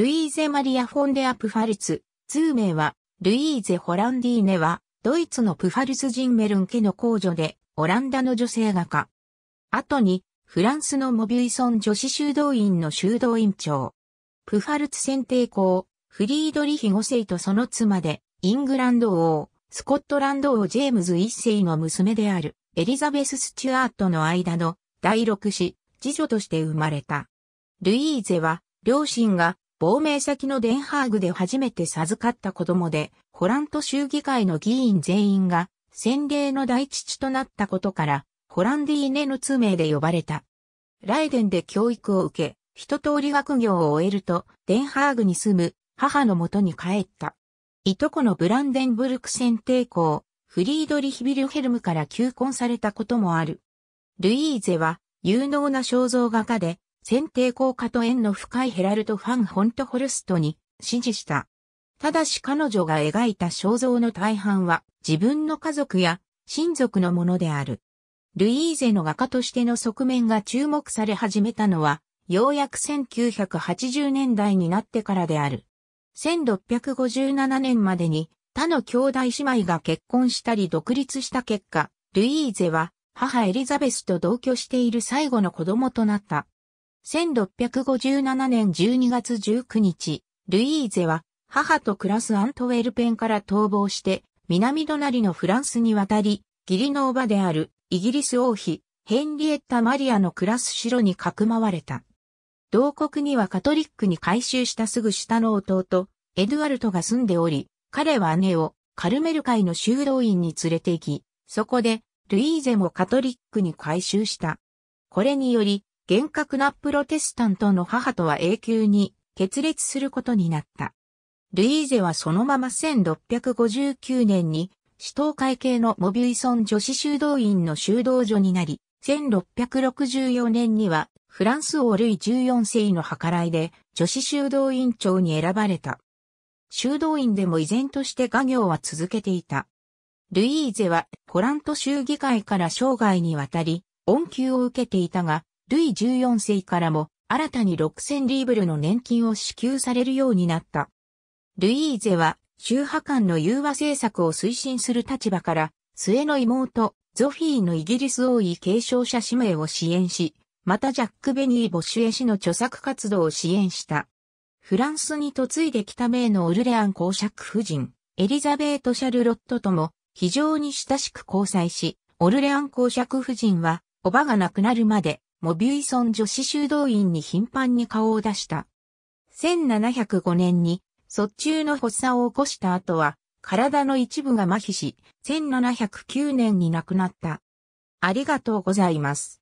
ルイーゼ・マリア・フォンデア・プファルツ、通名は、ルイーゼ・ホランディーネは、ドイツのプファルツ・ジンメルン家の公女で、オランダの女性画家。後に、フランスのモビュイソン女子修道院の修道院長。プファルツ選定校、フリードリヒ5世とその妻で、イングランド王、スコットランド王ジェームズ1世の娘である、エリザベス・スチュアートの間の第6子、次女として生まれた。ルイーゼは、両親が亡命先のデンハーグで初めて授かった子供で、ホラント州議会の議員全員が、洗礼の大父となったことから、ホランディーネの通名で呼ばれた。ライデンで教育を受け、一通り学業を終えると、デンハーグに住む母のもとに帰った。いとこのブランデンブルク選帝公、フリードリヒビルヘルムから求婚されたこともある。ルイーゼは、有能な肖像画家で、選定効果と縁の深いヘラルト・ファン・ホントホルストに支持した。ただし彼女が描いた肖像の大半は自分の家族や親族のものである。ルイーゼの画家としての側面が注目され始めたのは、ようやく1980年代になってからである。1657年までに他の兄弟姉妹が結婚したり独立した結果、ルイーゼは母エリザベスと同居している最後の子供となった。1657年12月19日、ルイーゼは母と暮らすアントウェルペンから逃亡して南隣のフランスに渡り、義理の叔母であるイギリス王妃ヘンリエッタ・マリアの暮らす城にかくまわれた。同国にはカトリックに改宗したすぐ下の弟、エドゥアルトが住んでおり、彼は姉をカルメル会の修道院に連れて行き、そこでルイーゼもカトリックに改宗した。これにより、厳格なプロテスタントの母とは永久に決裂することになった。ルイーゼはそのまま1659年に、死闘会系のモビュイソン女子修道院の修道所になり、1664年にはフランス王ルイ14世の計らいで女子修道院長に選ばれた。修道院でも依然として画業は続けていた。ルイーゼはポラント州議会から生涯にわたり恩給を受けていたが、ルイ14世からも新たに6000リーブルの年金を支給されるようになった。ルイーゼは宗派間の融和政策を推進する立場から末の妹ゾフィーのイギリス王位継承者使名を支援し、またジャック・ベニー・ボシュエ氏の著作活動を支援した。フランスに嫁いできた名のオルレアン公爵夫人、エリザベート・シャルロットとも非常に親しく交際し、オルレアン公爵夫人は、おばが亡くなるまでモビュイソン女子修道院に頻繁に顔を出した。1705年に、卒中の発作を起こした後は、体の一部が麻痺し、1709年に亡くなった。ありがとうございます。